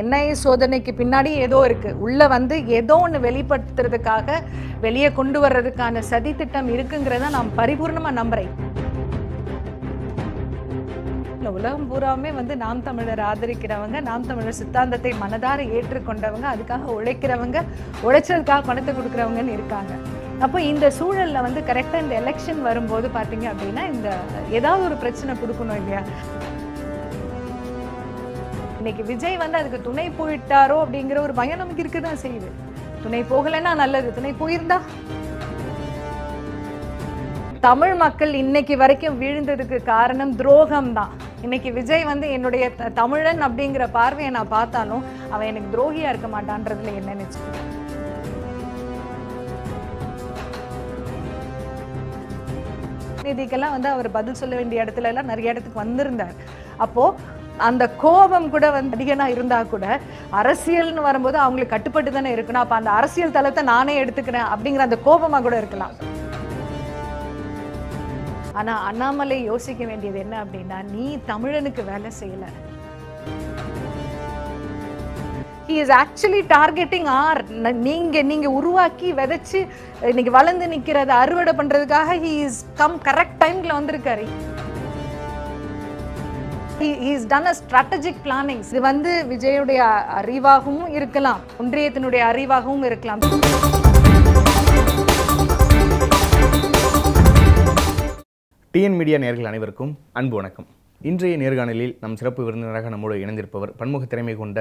NIA சோதனைக்கு பின்னாடி ஏதோ இருக்கு உள்ளே வந்து ஏதோ ஒன்று வெளிப்படுத்துறதுக்காக வெளியே கொண்டு வர்றதுக்கான சதி திட்டம் இருக்குங்கிறத நான் பரிபூர்ணமாக நம்புறேன் உலகம் பூராவுமே வந்து நாம் தமிழர் ஆதரிக்கிறவங்க நாம் தமிழர் சித்தாந்தத்தை மனதார ஏற்றுக்கொண்டவங்க அதுக்காக உழைக்கிறவங்க உழைச்சதுக்காக பணத்தை கொடுக்குறவங்கன்னு இருக்காங்க அப்போ இந்த சூழலில் வந்து கரெக்டாக இந்த எலெக்ஷன் வரும்போது பார்த்தீங்க அப்படின்னா இந்த ஏதாவது ஒரு பிரச்சனை கொடுக்கணும் இல்லையா இன்னைக்கு விஜய் வந்து அதுக்கு துணை போயிட்டாரோ அப்படிங்கிற ஒரு பயம் நமக்கு இருக்கு தான் செய்யுது துணை போகலைன்னா நல்லது துணை போயிருந்தா தமிழ் மக்கள் இன்னைக்கு வரைக்கும் வீழ்ந்ததுக்கு காரணம் துரோகம் தான் இன்னைக்கு விஜய் வந்து என்னுடைய தமிழன் அப்படிங்கிற பார்வையை நான் பார்த்தாலும் அவன் எனக்கு துரோகியா இருக்க மாட்டான்றதுல என்ன நினைச்சுக்கிறேன் இதுக்கெல்லாம் வந்து அவர் பதில் சொல்ல வேண்டிய இடத்துல எல்லாம் நிறைய இடத்துக்கு வந்திருந்தார் அப்போ அந்த கோபம் கூட வந்து அதிகனா இருந்தால் கூட அரசியல்னு வரும்போது அவங்களுக்கு கட்டுப்பட்டு தானே இருக்கணும் அப்போ அந்த அரசியல் தளத்தை நானே எடுத்துக்கிறேன் அப்படிங்கிற அந்த கோபமாக கூட இருக்கலாம் ஆனால் அண்ணாமலை யோசிக்க வேண்டியது என்ன அப்படின்னா நீ தமிழனுக்கு வேலை செய்யலை he is actually targeting are நீங்க நீங்க உருவாக்கி விதைச்சு இன்னைக்கு வளர்ந்து நிக்கிறத அறுவடை பண்றதுக்காக ஹி இஸ் கம் கரெக்ட் டைம்ல வந்திருக்காரு he's done a strategic plannings இது வந்து விஜயுடைய அறிவாகவும் இருக்கலாம் ஒன்றியத்தினுடைய அறிவாகவும் இருக்கலாம் டிஎன் மீடியா நேர்கள் அனைவருக்கும் அன்பு வணக்கம் இன்றைய நேர்காணலில் நம் சிறப்பு விருந்தினராக நம்மோடு இணைந்திருப்பவர் பன்முக திறமை கொண்ட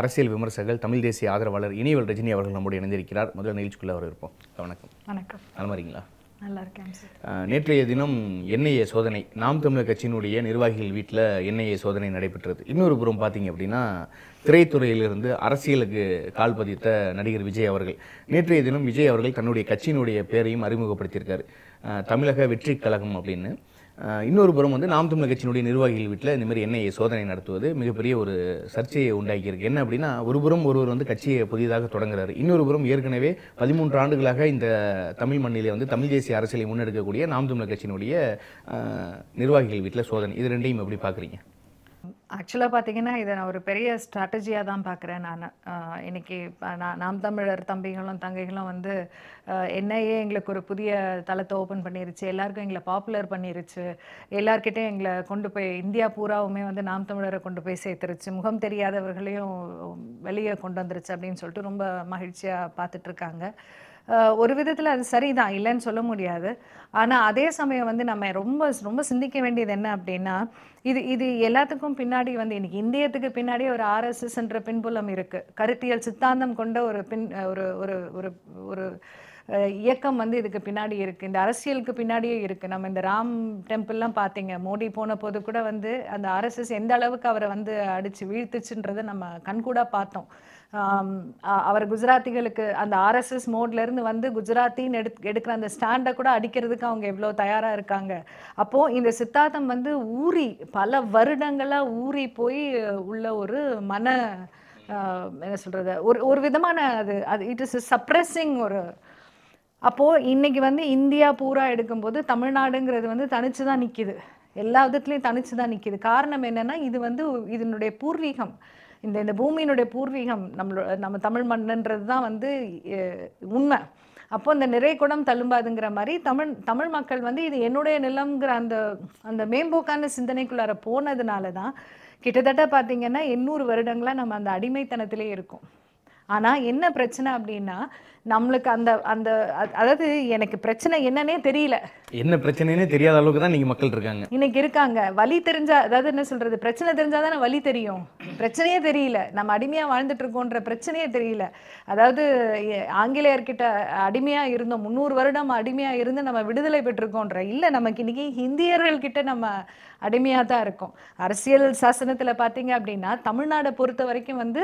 அரசியல் விமர்சகர்கள் தமிழ் தேசிய ஆதரவாளர் இனிவல் ரஜினி அவர்கள் நம்மோடு இணைந்திருக்கிறார் முதல்ல நிகழ்ச்சிக்குள்ள அவர் இருப்போம் வணக்கம் வணக்கம் நல்லா நேற்றைய தினம் என்ஐஏ சோதனை நாம் தமிழர் கட்சியினுடைய நிர்வாகிகள் வீட்டில் என்ஐஏ சோதனை நடைபெற்றது இன்னொரு புறம் பார்த்தீங்க அப்படின்னா திரைத்துறையிலிருந்து அரசியலுக்கு கால் பதித்த நடிகர் விஜய் அவர்கள் நேற்றைய தினம் விஜய் அவர்கள் தன்னுடைய கட்சியினுடைய பேரையும் அறிமுகப்படுத்தியிருக்காரு தமிழக வெற்றி கழகம் அப்படின்னு இன்னொரு புறம் வந்து நாம் தமிழர் கட்சியினுடைய நிர்வாகிகள் வீட்டில் இந்த மாதிரி என்ஐஏ சோதனை நடத்துவது மிகப்பெரிய ஒரு சர்ச்சையை உண்டாக்கியிருக்கு என்ன அப்படின்னா ஒரு புறம் ஒருவர் வந்து கட்சியை புதிதாக தொடங்குறாரு இன்னொரு புறம் ஏற்கனவே பதிமூன்று ஆண்டுகளாக இந்த தமிழ் மண்ணிலே வந்து தமிழ் தேசிய அரசியலை முன்னெடுக்கக்கூடிய நாம் தமிழர் கட்சியினுடைய நிர்வாகிகள் வீட்டில் சோதனை இது ரெண்டையும் எப்படி பார்க்குறீங்க ஆக்சுவலாக பார்த்தீங்கன்னா இதை நான் ஒரு பெரிய ஸ்ட்ராட்டஜியாக தான் பார்க்குறேன் நான் இன்றைக்கி நான் நாம் தமிழர் தம்பிகளும் தங்கைகளும் வந்து என்னையே எங்களுக்கு ஒரு புதிய தளத்தை ஓப்பன் பண்ணிருச்சு எல்லாருக்கும் எங்களை பாப்புலர் பண்ணிருச்சு எல்லார்கிட்டையும் எங்களை கொண்டு போய் இந்தியா பூராவுமே வந்து நாம் தமிழரை கொண்டு போய் சேர்த்துருச்சு முகம் தெரியாதவர்களையும் வெளியே கொண்டு வந்துருச்சு அப்படின்னு சொல்லிட்டு ரொம்ப மகிழ்ச்சியாக பார்த்துட்ருக்காங்க ஒரு விதத்தில் அது சரிதான் இல்லைன்னு சொல்ல முடியாது ஆனால் அதே சமயம் வந்து நம்ம ரொம்ப ரொம்ப சிந்திக்க வேண்டியது என்ன அப்படின்னா இது இது எல்லாத்துக்கும் பின்னாடி வந்து இன்னைக்கு இந்தியத்துக்கு பின்னாடி ஒரு ஆர்எஸ்எஸ் என்ற பின்புலம் இருக்குது கருத்தியல் சித்தாந்தம் கொண்ட ஒரு பின் ஒரு ஒரு ஒரு ஒரு இயக்கம் வந்து இதுக்கு பின்னாடி இருக்குது இந்த அரசியலுக்கு பின்னாடியே இருக்குது நம்ம இந்த ராம் டெம்பிள்லாம் பார்த்தீங்க மோடி போன போது கூட வந்து அந்த ஆர்எஸ்எஸ் எந்த அளவுக்கு அவரை வந்து அடித்து வீழ்த்துச்சுன்றதை நம்ம கண்கூடாக பார்த்தோம் அவர் குஜராத்திகளுக்கு அந்த ஆர்எஸ்எஸ் மோட்லேருந்து வந்து குஜராத்தின்னு எடு எடுக்கிற அந்த ஸ்டாண்டை கூட அடிக்கிறதுக்கு அவங்க எவ்வளோ தயாராக இருக்காங்க அப்போது இந்த சித்தாந்தம் வந்து ஊறி பல வருடங்களாக ஊறி போய் உள்ள ஒரு மன என்ன சொல்கிறது ஒரு ஒரு விதமான அது அது இட் இஸ் சப்ரெஸிங் ஒரு அப்போது இன்றைக்கி வந்து இந்தியா பூரா எடுக்கும்போது தமிழ்நாடுங்கிறது வந்து தனிச்சு தான் நிற்கிது எல்லா விதத்துலேயும் தனிச்சு தான் நிற்கிது காரணம் என்னென்னா இது வந்து இதனுடைய பூர்வீகம் இந்த இந்த பூமியினுடைய பூர்வீகம் நம்மளோட நம்ம தமிழ் மண்ணுன்றது தான் வந்து உண்மை அப்போ இந்த நிறை குடம் தழும்பாதுங்கிற மாதிரி தமிழ் தமிழ் மக்கள் வந்து இது என்னுடைய நிலம்ங்கிற அந்த அந்த மேம்போக்கான சிந்தனைக்குள்ளார போனதுனால தான் கிட்டத்தட்ட பார்த்தீங்கன்னா எண்ணூறு வருடங்களாக நம்ம அந்த அடிமைத்தனத்திலே இருக்கோம் ஆனால் என்ன பிரச்சனை அப்படின்னா நம்மளுக்கு அந்த அந்த அதாவது எனக்கு பிரச்சனை என்னன்னே தெரியல என்ன பிரச்சனைனே தெரியாத அளவுக்கு தான் நீங்க மக்கள் இருக்காங்க இன்னைக்கு இருக்காங்க வலி தெரிஞ்சா அதாவது என்ன சொல்றது பிரச்சனை தெரிஞ்சா தானே வலி தெரியும் பிரச்சனையே தெரியல நம்ம அடிமையா வாழ்ந்துட்டு இருக்கோன்ற பிரச்சனையே தெரியல அதாவது ஆங்கிலேயர்கிட்ட அடிமையா இருந்தோம் முந்நூறு வருடம் அடிமையா இருந்து நம்ம விடுதலை பெற்றிருக்கோன்ற இல்ல நமக்கு இன்னைக்கு இந்தியர்கள் கிட்ட நம்ம அடிமையா தான் இருக்கோம் அரசியல் சாசனத்துல பாத்தீங்க அப்படின்னா தமிழ்நாடை பொறுத்த வரைக்கும் வந்து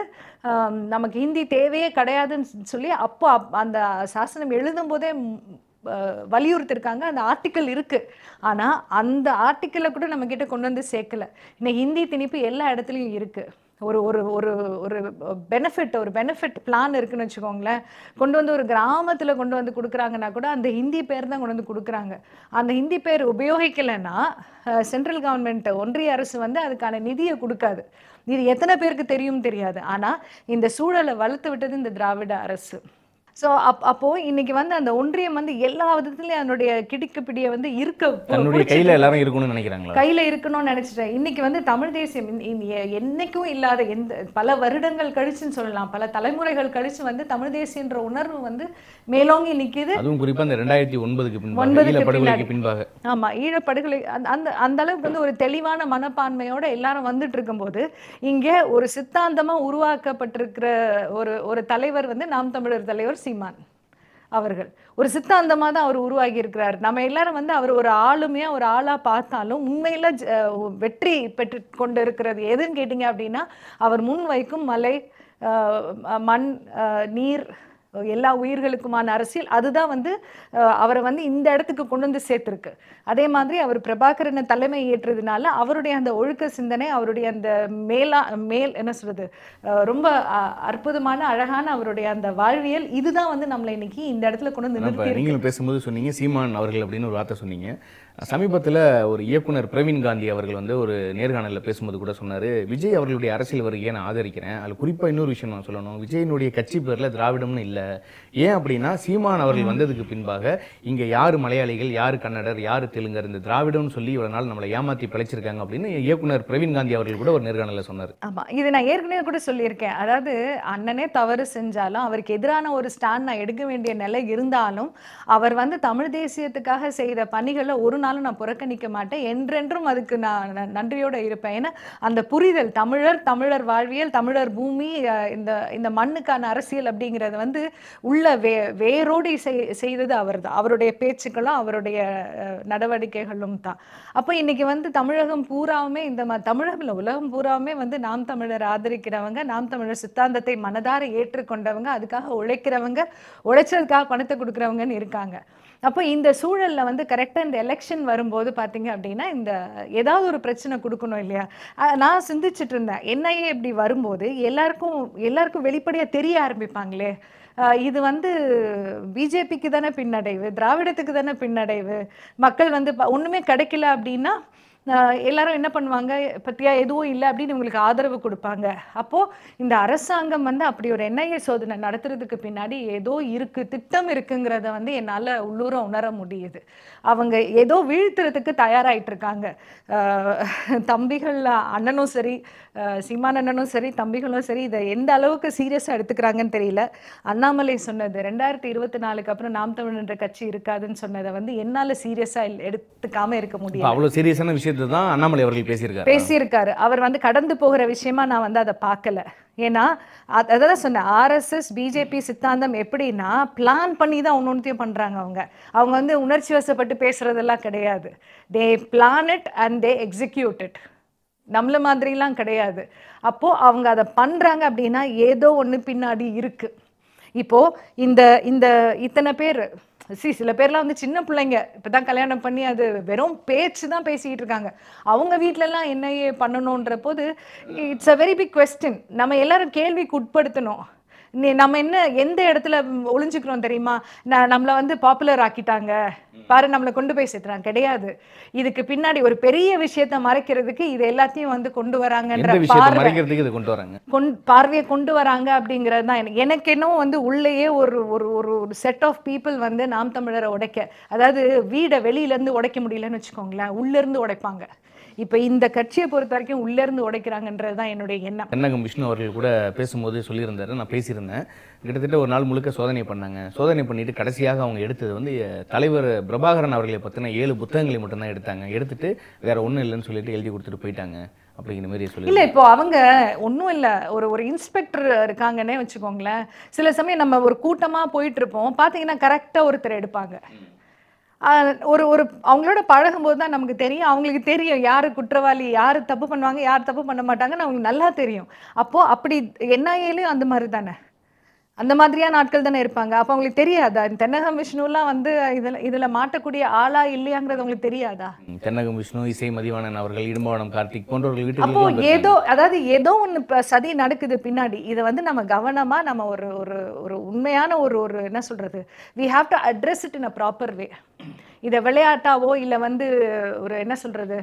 நமக்கு ஹிந்தி தேவையே கிடையாதுன்னு சொல்லி அப்போ அந்த சாசனம் எழுதும் போதே வலியுறுத்திருக்காங்க அந்த ஆர்டிக்கல் இருக்குது ஆனால் அந்த ஆர்டிக்கலை கூட நம்மக்கிட்ட கொண்டு வந்து சேர்க்கல இன்னும் ஹிந்தி திணிப்பு எல்லா இடத்துலையும் இருக்குது ஒரு ஒரு ஒரு ஒரு பெனிஃபிட் ஒரு பெனிஃபிட் பிளான் இருக்குன்னு வச்சுக்கோங்களேன் கொண்டு வந்து ஒரு கிராமத்தில் கொண்டு வந்து கொடுக்குறாங்கன்னா கூட அந்த ஹிந்தி பேர் தான் கொண்டு வந்து கொடுக்குறாங்க அந்த ஹிந்தி பேர் உபயோகிக்கலைன்னா சென்ட்ரல் கவர்மெண்ட் ஒன்றிய அரசு வந்து அதுக்கான நிதியை கொடுக்காது இது எத்தனை பேருக்கு தெரியும் தெரியாது ஆனால் இந்த சூழலை வளர்த்து விட்டது இந்த திராவிட அரசு ஸோ அப் அப்போ இன்னைக்கு வந்து அந்த ஒன்றியம் வந்து எல்லா விதத்துலயும் அதனுடைய பிடிய வந்து இருக்க தன்னுடைய கையில் எல்லாரும் இருக்கணும்னு நினைக்கிறாங்க கையில இருக்கணும்னு நினைச்சிட்டேன் இன்னைக்கு வந்து தமிழ் தேசியம் என்னைக்கும் இல்லாத எந்த பல வருடங்கள் கழிச்சுன்னு சொல்லலாம் பல தலைமுறைகள் கழிச்சு வந்து தமிழ் தேசியன்ற உணர்வு வந்து மேலோங்கி நிக்குது அதுவும் குறிப்பா அந்த ரெண்டாயிரத்தி ஒன்பதுக்கு ஒன்பதுக்கு பின்பாக ஆமா ஈழப்படுகொலை அந்த அந்த அளவுக்கு வந்து ஒரு தெளிவான மனப்பான்மையோட எல்லாரும் வந்துட்டு இருக்கும்போது இங்கே ஒரு சித்தாந்தமா உருவாக்கப்பட்டிருக்கிற ஒரு ஒரு தலைவர் வந்து நாம் தமிழர் தலைவர் சீமான் அவர்கள் ஒரு சித்தாந்தமாக தான் அவர் உருவாகி இருக்கிறார் நம்ம எல்லாரும் வந்து அவர் ஒரு ஆளுமையாக ஒரு ஆளாக பார்த்தாலும் உண்மையில் வெற்றி பெற்று கொண்டு இருக்கிறது எதுன்னு கேட்டிங்க அப்படின்னா அவர் முன் வைக்கும் மலை மண் நீர் எல்லா உயிர்களுக்குமான அரசியல் அதுதான் வந்து அவரை வந்து இந்த இடத்துக்கு கொண்டு வந்து சேர்த்துருக்கு அதே மாதிரி அவர் பிரபாகரனை தலைமை ஏற்றதுனால அவருடைய அந்த ஒழுக்க சிந்தனை அவருடைய அந்த மேலா மேல் என்ன சொல்றது ரொம்ப அற்புதமான அழகான அவருடைய அந்த வாழ்வியல் இதுதான் வந்து நம்மளை இன்னைக்கு இந்த இடத்துல கொண்டு வந்து நீங்களும் பேசும்போது சொன்னீங்க சீமான் அவர்கள் அப்படின்னு ஒரு வார்த்தை சொன்னீங்க சமீபத்தில் ஒரு இயக்குனர் பிரவீன் காந்தி அவர்கள் வந்து ஒரு நேர்காணலில் பேசும்போது கூட சொன்னார் விஜய் அவர்களுடைய அரசியல் வருகை நான் ஆதரிக்கிறேன் அதில் குறிப்பாக இன்னொரு விஷயம் நான் சொல்லணும் விஜயினுடைய கட்சி பேரில் திராவிடம்னு இல்லை ஏன் அப்படின்னா சீமான் அவர்கள் வந்ததுக்கு பின்பாக இங்கே யார் மலையாளிகள் யார் கன்னடர் யார் தெலுங்கர் இந்த திராவிடம்னு சொல்லி இவ்வளோ நாள் நம்மளை ஏமாற்றி பிழைச்சிருக்காங்க அப்படின்னு இயக்குனர் பிரவீன் காந்தி அவர்கள் கூட ஒரு நேர்காணலில் சொன்னார் ஆமாம் இது நான் ஏற்கனவே கூட சொல்லியிருக்கேன் அதாவது அண்ணனே தவறு செஞ்சாலும் அவருக்கு எதிரான ஒரு ஸ்டாண்ட் நான் எடுக்க வேண்டிய நிலை இருந்தாலும் அவர் வந்து தமிழ் தேசியத்துக்காக செய்த பணிகளை ஒரு நாள் சொன்னாலும் நான் புறக்கணிக்க மாட்டேன் என்றென்றும் அதுக்கு நான் நன்றியோடு இருப்பேன் ஏன்னா அந்த புரிதல் தமிழர் தமிழர் வாழ்வியல் தமிழர் பூமி இந்த இந்த மண்ணுக்கான அரசியல் அப்படிங்கிறது வந்து உள்ள வே வேரோடு செய்தது அவர் தான் அவருடைய பேச்சுக்களும் அவருடைய நடவடிக்கைகளும் தான் அப்போ இன்னைக்கு வந்து தமிழகம் பூராவுமே இந்த ம தமிழகம் உலகம் பூராவுமே வந்து நாம் தமிழர் ஆதரிக்கிறவங்க நாம் தமிழர் சித்தாந்தத்தை மனதார ஏற்றுக்கொண்டவங்க அதுக்காக உழைக்கிறவங்க உழைச்சதுக்காக பணத்தை கொடுக்குறவங்கன்னு இருக்காங்க அப்போ இந்த சூழலில் வந்து கரெக்டாக இந்த எலெக்ஷன் வரும்போது பார்த்தீங்க அப்படின்னா இந்த ஏதாவது ஒரு பிரச்சனை கொடுக்கணும் இல்லையா நான் சிந்திச்சுட்டு இருந்தேன் என்ஐஏ இப்படி வரும்போது எல்லாருக்கும் எல்லாருக்கும் வெளிப்படையாக தெரிய ஆரம்பிப்பாங்களே இது வந்து பிஜேபிக்கு தானே பின்னடைவு திராவிடத்துக்கு தானே பின்னடைவு மக்கள் வந்து ஒன்றுமே கிடைக்கல அப்படின்னா எல்லாரும் என்ன பண்ணுவாங்க பத்தியா எதுவும் இல்லை அப்படின்னு இவங்களுக்கு ஆதரவு கொடுப்பாங்க அப்போ இந்த அரசாங்கம் வந்து அப்படி ஒரு என்ஐஏ சோதனை நடத்துறதுக்கு பின்னாடி ஏதோ இருக்கு திட்டம் இருக்குங்கிறத வந்து என்னால உள்ளூர உணர முடியுது அவங்க ஏதோ வீழ்த்துறதுக்கு தயாராயிட்டு இருக்காங்க தம்பிகள் அண்ணனும் சரி சீமான் அண்ணனும் சரி தம்பிகளும் சரி இதை எந்த அளவுக்கு சீரியஸா எடுத்துக்கிறாங்கன்னு தெரியல அண்ணாமலை சொன்னது ரெண்டாயிரத்தி இருபத்தி நாலுக்கு அப்புறம் நாம் தமிழ் என்ற கட்சி இருக்காதுன்னு சொன்னதை வந்து என்னால சீரியஸா எடுத்துக்காம இருக்க முடியும் சீரியஸான செய்து தான் அண்ணாமலை அவர்கள் பேசியிருக்காரு பேசியிருக்காரு அவர் வந்து கடந்து போகிற விஷயமா நான் வந்து அதை பார்க்கல ஏன்னா அதான் சொன்னேன் ஆர்எஸ்எஸ் பிஜேபி சித்தாந்தம் எப்படின்னா பிளான் பண்ணி தான் ஒன்று ஒன்றுத்தையும் பண்ணுறாங்க அவங்க அவங்க வந்து உணர்ச்சி வசப்பட்டு பேசுறதெல்லாம் கிடையாது they plan it and they execute it நம்மள மாதிரிலாம் கிடையாது அப்போது அவங்க அதை பண்ணுறாங்க அப்படின்னா ஏதோ ஒன்று பின்னாடி இருக்குது இப்போது இந்த இந்த இத்தனை பேர் சி சில பேர்லாம் வந்து சின்ன பிள்ளைங்க இப்போ தான் கல்யாணம் பண்ணி அது வெறும் பேச்சு தான் பேசிக்கிட்டு இருக்காங்க அவங்க வீட்டிலலாம் என்ன பண்ணணுன்ற போது it's a very big question நம்ம எல்லாரும் கேள்விக்கு உட்படுத்தணும் நம்ம என்ன எந்த இடத்துல ஒளிஞ்சுக்கிறோம் தெரியுமா நம்மளை வந்து பாப்புலர் ஆக்கிட்டாங்க பாரு நம்மளை கொண்டு போய் சேர்த்துறாங்க கிடையாது இதுக்கு பின்னாடி ஒரு பெரிய விஷயத்த மறைக்கிறதுக்கு இது எல்லாத்தையும் வந்து கொண்டு வராங்கன்ற பார்வை கொண்டு வராங்க பார்வையை கொண்டு வராங்க அப்படிங்கிறது தான் எனக்கு எனக்கு என்னவோ வந்து உள்ளேயே ஒரு ஒரு ஒரு செட் ஆஃப் பீப்புள் வந்து நாம் தமிழரை உடைக்க அதாவது வீடை வெளியிலேருந்து உடைக்க முடியலன்னு வச்சுக்கோங்களேன் உள்ளேருந்து உடைப்பாங்க இப்போ இந்த கட்சியை பொறுத்த வரைக்கும் உள்ளேருந்து உடைக்கிறாங்கன்றது தான் என்னுடைய எண்ணம் கண்ணகம் விஷ்ணு அவர்கள் கூட பேசும்போது சொல்லியிருந்தாரு நான் பேசியிருந்தேன் கிட்டத்தட்ட ஒரு நாள் முழுக்க சோதனை பண்ணாங்க சோதனை பண்ணிட்டு கடைசியாக அவங்க எடுத்தது வந்து தலைவர் பிரபாகரன் அவர்களை பற்றின ஏழு புத்தகங்களை மட்டும்தான் எடுத்தாங்க எடுத்துட்டு வேற ஒன்றும் இல்லைன்னு சொல்லிட்டு எழுதி கொடுத்துட்டு போயிட்டாங்க அப்படிங்கிற மாதிரி சொல்லி இல்லை இப்போ அவங்க ஒன்றும் இல்லை ஒரு ஒரு இன்ஸ்பெக்டர் இருக்காங்கன்னே வச்சுக்கோங்களேன் சில சமயம் நம்ம ஒரு கூட்டமாக போயிட்டு இருப்போம் பார்த்தீங்கன்னா கரெக்டாக ஒருத்தர் எடுப்பாங்க ஒரு ஒரு அவங்களோட பழகும்போது தான் நமக்கு தெரியும் அவங்களுக்கு தெரியும் யார் குற்றவாளி யார் தப்பு பண்ணுவாங்க யார் தப்பு பண்ண மாட்டாங்கன்னு அவங்களுக்கு நல்லா தெரியும் அப்போது அப்படி என்ஐஏலையும் அந்த மாதிரி தானே அந்த மாதிரியான நாட்கள் தானே இருப்பாங்க அப்போ அவங்களுக்கு தெரியாதா தென்னகம் விஷ்ணுலாம் வந்து இதில் இதில் மாட்டக்கூடிய ஆளா இல்லையாங்கிறது உங்களுக்கு தெரியாதா தென்னகம் விஷ்ணு இசை மதிவாணன் அவர்கள் இடும்பவனம் கார்த்திக் போன்றவர்கள் வீட்டு அப்போ ஏதோ அதாவது ஏதோ ஒன்று சதி நடக்குது பின்னாடி இதை வந்து நம்ம கவனமாக நம்ம ஒரு ஒரு ஒரு உண்மையான ஒரு ஒரு என்ன சொல்றது we have to address it in a proper way இதை விளையாட்டாவோ இல்லை வந்து ஒரு என்ன சொல்றது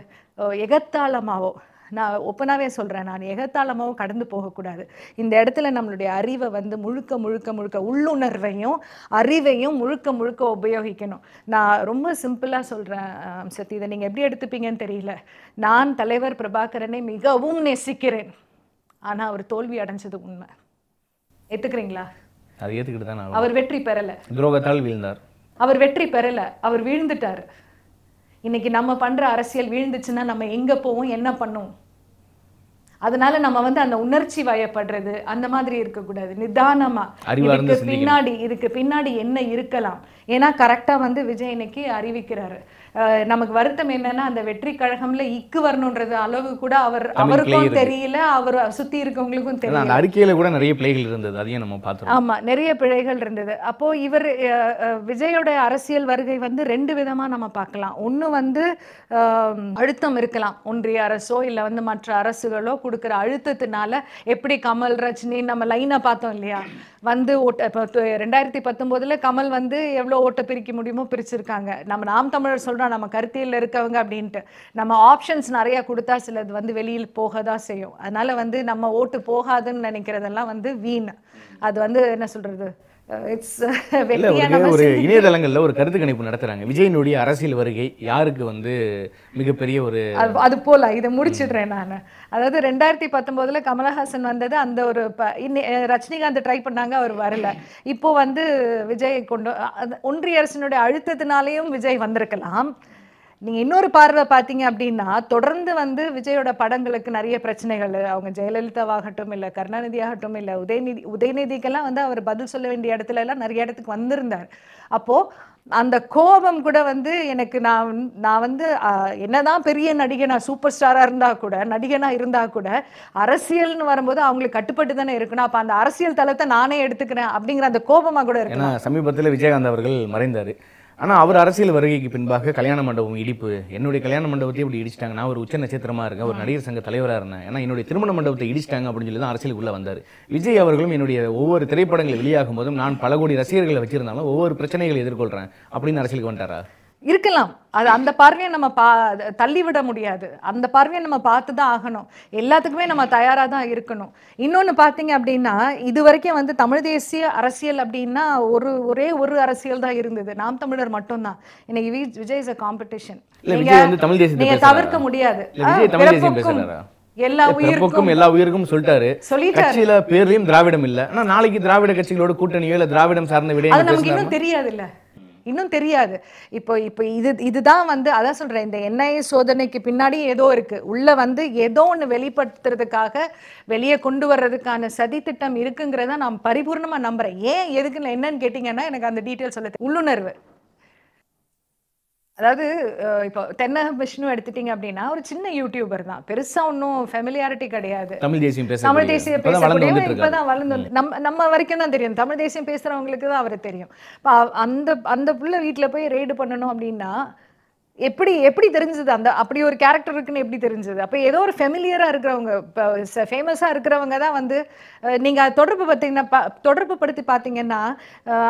எகத்தாளமாவோ நான் ஒப்பனாவே சொல்கிறேன் நான் எகத்தாளமாகவும் கடந்து போகக்கூடாது இந்த இடத்துல நம்மளுடைய அறிவை வந்து முழுக்க முழுக்க முழுக்க உள்ளுணர்வையும் அறிவையும் முழுக்க முழுக்க உபயோகிக்கணும் நான் ரொம்ப சிம்பிளாக சொல்கிறேன் சத்தி இதை நீங்கள் எப்படி எடுத்துப்பீங்கன்னு தெரியல நான் தலைவர் பிரபாகரனை மிகவும் நேசிக்கிறேன் ஆனால் அவர் தோல்வி அடைஞ்சது உண்மை ஏற்றுக்கிறீங்களா அது ஏற்றுக்கிட்டு தான் அவர் வெற்றி பெறலை துரோகத்தால் வீழ்ந்தார் அவர் வெற்றி பெறலை அவர் வீழ்ந்துட்டார் இன்னைக்கு நம்ம பண்ணுற அரசியல் வீழ்ந்துச்சுன்னா நம்ம எங்கே போவோம் என்ன பண்ணுவோம் அதனால நம்ம வந்து அந்த உணர்ச்சி வயப்படுறது அந்த மாதிரி இருக்கக்கூடாது நிதானமா இதுக்கு பின்னாடி இதுக்கு பின்னாடி என்ன இருக்கலாம் ஏன்னா கரெக்டாக வந்து விஜய் இன்னைக்கு அறிவிக்கிறாரு நமக்கு வருத்தம் என்னன்னா அந்த வெற்றி கழகம்ல இக்கு வரணுன்றது அளவு கூட அவர் அவருக்கும் தெரியல அவர் சுத்தி இருக்கவங்களுக்கும் தெரியல அந்த அறிக்கையில கூட நிறைய பிழைகள் இருந்தது அதையும் நம்ம பார்த்தோம் ஆமா நிறைய பிழைகள் இருந்தது அப்போ இவர் விஜயோட அரசியல் வருகை வந்து ரெண்டு விதமா நம்ம பார்க்கலாம் ஒன்னு வந்து அழுத்தம் இருக்கலாம் ஒன்றிய அரசோ இல்ல வந்து மற்ற அரசுகளோ கொடுக்கற அழுத்தத்தினால எப்படி கமல் ரஜினி நம்ம லைனை பார்த்தோம் இல்லையா வந்து ஓட்ட இப்போ ரெண்டாயிரத்தி பத்தொம்போதில் கமல் வந்து எவ்வளோ ஓட்டை பிரிக்க முடியுமோ பிரிச்சிருக்காங்க நம்ம நாம் தமிழர் சொல்கிறோம் நம்ம கருத்தியில் இருக்கவங்க அப்படின்ட்டு நம்ம ஆப்ஷன்ஸ் நிறையா கொடுத்தா சிலது வந்து வெளியில் போக தான் செய்யும் அதனால் வந்து நம்ம ஓட்டு போகாதுன்னு நினைக்கிறதெல்லாம் வந்து வீண் அது வந்து என்ன சொல்கிறது ஒரு இணையதளங்கள்ல ஒரு கருத்து கணிப்பு நடத்துறாங்க விஜயனுடைய அரசியல் வருகை யாருக்கு வந்து மிகப்பெரிய ஒரு அது போல இதை முடிச்சிடுறேன் நான் அதாவது ரெண்டாயிரத்தி பத்தொன்பதுல கமலஹாசன் வந்தது அந்த ஒரு ரஜினிகாந்த் ட்ரை பண்ணாங்க அவர் வரல இப்போ வந்து விஜய் கொண்டு ஒன்றிய அரசினுடைய அழுத்தத்தினாலேயும் விஜய் வந்திருக்கலாம் நீங்கள் இன்னொரு பார்வை பார்த்தீங்க அப்படின்னா தொடர்ந்து வந்து விஜயோட படங்களுக்கு நிறைய பிரச்சனைகள் அவங்க ஜெயலலிதாவாகட்டும் இல்லை கருணாநிதி ஆகட்டும் இல்லை உதயநிதி உதயநிதிக்கெல்லாம் வந்து அவர் பதில் சொல்ல வேண்டிய இடத்துல எல்லாம் நிறைய இடத்துக்கு வந்திருந்தார் அப்போது அந்த கோபம் கூட வந்து எனக்கு நான் நான் வந்து என்னதான் பெரிய நடிகை நான் சூப்பர் ஸ்டாராக இருந்தால் கூட நடிகனாக இருந்தால் கூட அரசியல்னு வரும்போது அவங்களுக்கு கட்டுப்பட்டு தானே இருக்கணும் அப்போ அந்த அரசியல் தளத்தை நானே எடுத்துக்கிறேன் அப்படிங்கிற அந்த கோபமாக கூட இருக்கு சமீபத்தில் விஜயகாந்த் அவர்கள் மறைந்தார் ஆனால் அவர் அரசியல் வருகைக்கு பின்பாக கல்யாண மண்டபம் இடிப்பு என்னுடைய கல்யாண மண்டபத்தை இப்படி இடிச்சிட்டாங்க நான் ஒரு உச்ச நட்சத்திரமாக இருக்கேன் ஒரு நடிகர் சங்க தலைவராக இருந்தேன் ஏன்னா என்னுடைய திருமண மண்டபத்தை இடிச்சிட்டாங்க அப்படின்னு சொல்லி தான் அரசியல் உள்ளே வந்தார் விஜய் அவர்களும் என்னுடைய ஒவ்வொரு திரைப்படங்கள் வெளியாகும் போதும் நான் பல கோடி ரசிகர்களை வச்சிருந்தாலும் ஒவ்வொரு பிரச்சனைகளை எதிர்கொள்கிறேன் அப்படின்னு அரசியலுக்கு வந்துட்டாரா இருக்கலாம் அது அந்த பார்வையை நம்ம பா தள்ளிவிட முடியாது அந்த பார்வையை நம்ம பார்த்து தான் ஆகணும் எல்லாத்துக்குமே நம்ம தயாராக தான் இருக்கணும் இன்னொன்று பார்த்தீங்க அப்படின்னா இது வரைக்கும் வந்து தமிழ் தேசிய அரசியல் அப்படின்னா ஒரு ஒரே ஒரு அரசியல் தான் இருந்தது நாம் தமிழர் மட்டும்தான் இன்னைக்கு விஜய் இஸ் அ காம்படிஷன் நீங்க தவிர்க்க முடியாது எல்லா உயிருக்கும் எல்லா உயிருக்கும் சொல்லிட்டாரு கட்சியில பேர்லயும் திராவிடம் இல்ல ஆனா நாளைக்கு திராவிட கட்சிகளோட கூட்டணியோ இல்ல திராவிடம் சார்ந்த விடயம் நமக்கு தெரியாது இல்ல இன்னும் தெரியாது இப்போ இப்போ இது இதுதான் வந்து அதான் சொல்கிறேன் இந்த என்ஐஏ சோதனைக்கு பின்னாடி ஏதோ இருக்குது உள்ளே வந்து ஏதோ ஒன்று வெளிப்படுத்துறதுக்காக வெளியே கொண்டு வர்றதுக்கான சதித்திட்டம் இருக்குங்கிறத நான் பரிபூர்ணமாக நம்புகிறேன் ஏன் எதுக்குன்னு என்னன்னு கேட்டிங்கன்னா எனக்கு அந்த டீட்டெயில் சொல்ல உள்ளுணர்வு அதாவது இப்போ தென்னக விஷ்ணு எடுத்துட்டீங்க அப்படின்னா ஒரு சின்ன யூடியூபர் தான் பெருசா ஒன்றும் ஃபெமிலியாரிட்டி கிடையாது தமிழ் தேசியம் தமிழ் தேசியம் இப்பதான் வளர்ந்து நம்ம நம்ம வரைக்கும் தான் தெரியும் தமிழ் தேசியம் பேசுறவங்களுக்கு தான் அவரை தெரியும் அந்த அந்த புள்ள வீட்டில் போய் ரெய்டு பண்ணணும் அப்படின்னா எப்படி எப்படி தெரிஞ்சது அந்த அப்படி ஒரு கேரக்டர் இருக்குன்னு எப்படி தெரிஞ்சது அப்போ ஏதோ ஒரு ஃபெமிலியராக இருக்கிறவங்க இப்போ ஃபேமஸாக இருக்கிறவங்க தான் வந்து நீங்கள் தொடர்பு பார்த்தீங்கன்னா தொடர்பு படுத்தி பார்த்தீங்கன்னா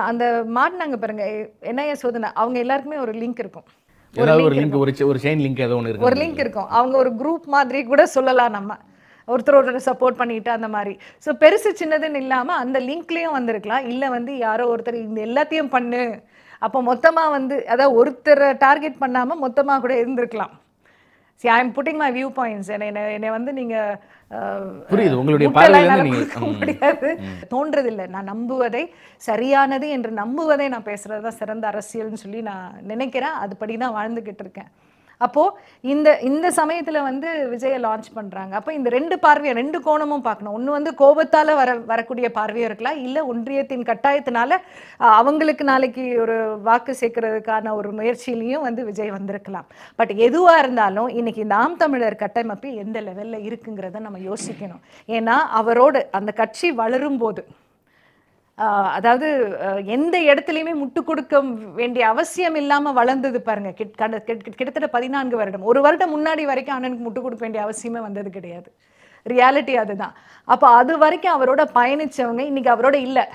அந்த மாட்டினாங்க பாருங்க என்ன சோதனை அவங்க எல்லாருக்குமே ஒரு லிங்க் இருக்கும் ஒரு லிங்க் ஒரு ஒரு செயின் லிங்க் ஏதோ ஒன்று இருக்கும் ஒரு லிங்க் இருக்கும் அவங்க ஒரு குரூப் மாதிரி கூட சொல்லலாம் நம்ம ஒருத்தர் ஒருத்தர் சப்போர்ட் பண்ணிட்டு அந்த மாதிரி ஸோ பெருசு சின்னதுன்னு இல்லாமல் அந்த லிங்க்லேயும் வந்திருக்கலாம் இல்லை வந்து யாரோ ஒருத்தர் இந்த எல்லாத்தையும் பண்ணு அப்போ மொத்தமாக வந்து அதாவது ஒருத்தரை டார்கெட் பண்ணாமல் மொத்தமாக கூட இருந்திருக்கலாம் see I am putting my view points என்னை என்னை வந்து நீங்கள் புரியுது உங்களுடைய முடியாது தோன்றதில்லை நான் நம்புவதை சரியானது என்று நம்புவதை நான் பேசுகிறது தான் சிறந்த அரசியல்னு சொல்லி நான் நினைக்கிறேன் அதுபடி தான் வாழ்ந்துக்கிட்டு இருக்கேன் அப்போது இந்த இந்த சமயத்தில் வந்து விஜயை லான்ச் பண்ணுறாங்க அப்போ இந்த ரெண்டு பார்வையை ரெண்டு கோணமும் பார்க்கணும் ஒன்று வந்து கோபத்தால் வர வரக்கூடிய பார்வையும் இருக்கலாம் இல்லை ஒன்றியத்தின் கட்டாயத்தினால அவங்களுக்கு நாளைக்கு ஒரு வாக்கு சேர்க்கறதுக்கான ஒரு முயற்சியிலையும் வந்து விஜய் வந்திருக்கலாம் பட் எதுவாக இருந்தாலும் இன்னைக்கு நாம் தமிழர் கட்டமைப்பு எந்த லெவலில் இருக்குங்கிறத நம்ம யோசிக்கணும் ஏன்னா அவரோட அந்த கட்சி வளரும் போது அதாவது எந்த இடத்துலையுமே முட்டு கொடுக்க வேண்டிய அவசியம் இல்லாமல் வளர்ந்தது பாருங்க கிட்டத்தட்ட பதினான்கு வருடம் ஒரு வருடம் முன்னாடி வரைக்கும் அண்ணனுக்கு முட்டு கொடுக்க வேண்டிய அவசியமே வந்தது கிடையாது ரியாலிட்டி அதுதான் அப்போ அது வரைக்கும் அவரோட பயணிச்சவங்க இன்னைக்கு அவரோட இல்லை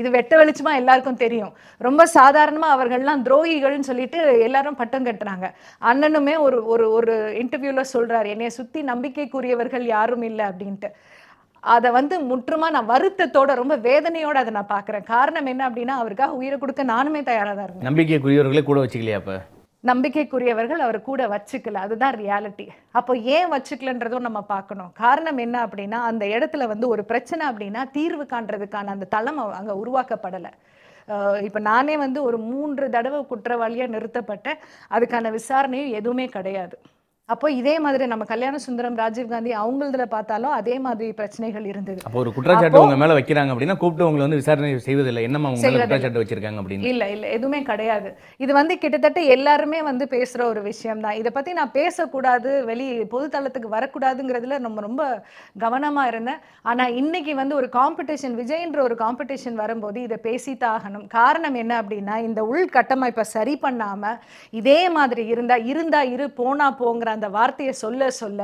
இது வெட்ட வெளிச்சமா எல்லாருக்கும் தெரியும் ரொம்ப சாதாரணமாக அவர்கள்லாம் துரோகிகள்னு சொல்லிட்டு எல்லாரும் பட்டம் கட்டுறாங்க அண்ணனுமே ஒரு ஒரு ஒரு இன்டர்வியூவில் சொல்கிறார் என்னைய சுற்றி நம்பிக்கைக்குரியவர்கள் யாரும் இல்லை அப்படின்ட்டு அதை வந்து முற்றுமா நான் வருத்தத்தோட ரொம்ப வேதனையோட அதை நான் பார்க்குறேன் காரணம் என்ன அப்படின்னா அவருக்காக உயிரை கொடுக்க நானுமே தயாராக தான் இருக்கேன் நம்பிக்கைக்குரியவர்களே கூட வச்சுக்கலையா அப்போ நம்பிக்கைக்குரியவர்கள் அவர் கூட வச்சுக்கல அதுதான் ரியாலிட்டி அப்போ ஏன் வச்சுக்கலன்றதும் நம்ம பார்க்கணும் காரணம் என்ன அப்படின்னா அந்த இடத்துல வந்து ஒரு பிரச்சனை அப்படின்னா தீர்வு காண்றதுக்கான அந்த தளம் அங்கே உருவாக்கப்படலை இப்போ நானே வந்து ஒரு மூன்று தடவை குற்றவாளியாக நிறுத்தப்பட்டேன் அதுக்கான விசாரணையும் எதுவுமே கிடையாது அப்போ இதே மாதிரி நம்ம கல்யாண சுந்தரம் ராஜீவ்காந்தி அவங்களதுல பார்த்தாலும் அதே மாதிரி பிரச்சனைகள் இருந்தது அப்போ ஒரு குற்றச்சாட்டு உங்க மேல வைக்கிறாங்க அப்படின்னா கூப்பிட்டு உங்களை வந்து விசாரணை செய்வதில்லை என்ன உங்க குற்றச்சாட்டு வச்சிருக்காங்க அப்படின்னு இல்ல இல்ல எதுவுமே கிடையாது இது வந்து கிட்டத்தட்ட எல்லாருமே வந்து பேசுற ஒரு விஷயம் தான் இதை பத்தி நான் பேசக்கூடாது வெளி தளத்துக்கு வரக்கூடாதுங்கிறதுல நம்ம ரொம்ப கவனமா இருந்தேன் ஆனா இன்னைக்கு வந்து ஒரு காம்படிஷன் விஜய்ன்ற ஒரு காம்படிஷன் வரும்போது இதை பேசித்தாகணும் காரணம் என்ன அப்படின்னா இந்த உள்கட்டமைப்பை சரி பண்ணாம இதே மாதிரி இருந்தா இருந்தா இரு போனா போங்கிற அந்த வார்த்தையை சொல்ல சொல்ல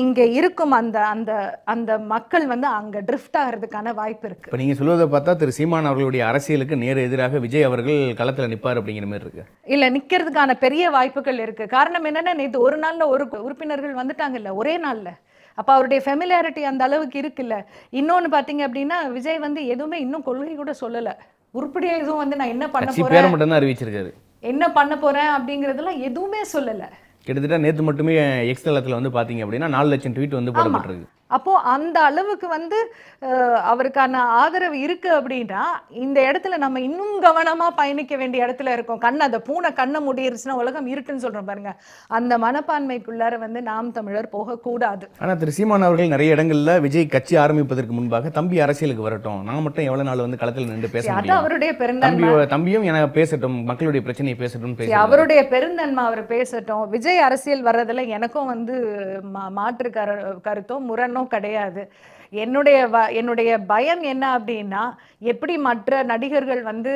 இங்கே இருக்கும் அந்த அந்த அந்த மக்கள் வந்து அங்கே ட்ரிஃப்ட் ஆகிறதுக்கான வாய்ப்பு இருக்குது இப்போ நீங்கள் சொல்வதை பார்த்தா திரு சீமான் அவர்களுடைய அரசியலுக்கு நேர எதிராக விஜய் அவர்கள் களத்தில் நிற்பார் அப்படிங்கிற மாதிரி இருக்கு இல்லை நிற்கிறதுக்கான பெரிய வாய்ப்புகள் இருக்குது காரணம் என்னென்னா இது ஒரு நாளில் ஒரு உறுப்பினர்கள் வந்துட்டாங்க இல்ல ஒரே நாளில் அப்போ அவருடைய ஃபெமிலியாரிட்டி அந்த அளவுக்கு இருக்குல்ல இன்னொன்று பார்த்தீங்க அப்படின்னா விஜய் வந்து எதுவுமே இன்னும் கொள்கை கூட சொல்லலை உருப்படியாக எதுவும் வந்து நான் என்ன பண்ண போகிறேன் என்ன பண்ண போகிறேன் அப்படிங்கிறதெல்லாம் எதுவுமே சொல்லலை கிட்டத்தட்ட நேற்று மட்டுமே எக்ஸ் தளத்தில் வந்து பார்த்தீங்க அப்படின்னா நாலு லட்சம் ட்வீட் வந்து போடப்பட்டிருக்கு அப்போ அந்த அளவுக்கு வந்து அவருக்கான ஆதரவு இருக்கு அப்படின்னா இந்த இடத்துல நம்ம இன்னும் கவனமா பயணிக்க வேண்டிய இடத்துல இருக்கோம் கண் அந்த பூனை கண்ணை முடியிருச்சுன்னா உலகம் இருட்டுன்னு சொல்றோம் பாருங்க அந்த மனப்பான்மைக்குள்ளார வந்து நாம் தமிழர் போகக்கூடாது ஆனால் திரு சீமான் அவர்கள் நிறைய இடங்களில் விஜய் கட்சி ஆரம்பிப்பதற்கு முன்பாக தம்பி அரசியலுக்கு வரட்டும் நான் மட்டும் எவ்வளோ நாள் வந்து களத்தில் நின்று பேச அது அவருடைய பெருந்தன்மை தம்பியும் என பேசட்டும் மக்களுடைய பிரச்சனையை பேசட்டும் அவருடைய பெருந்தன்மை அவர் பேசட்டும் விஜய் அரசியல் வர்றதுல எனக்கும் வந்து மாற்று கரு கருத்தோ முரணோ பயம் கிடையாது என்னுடைய என்னுடைய பயம் என்ன அப்படின்னா எப்படி மற்ற நடிகர்கள் வந்து